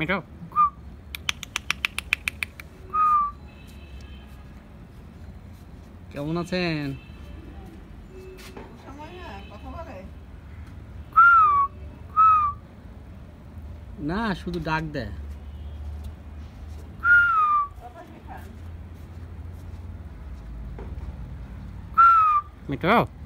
Me too. কেমন আছেন না শুধু ডাক দেয় মিঠো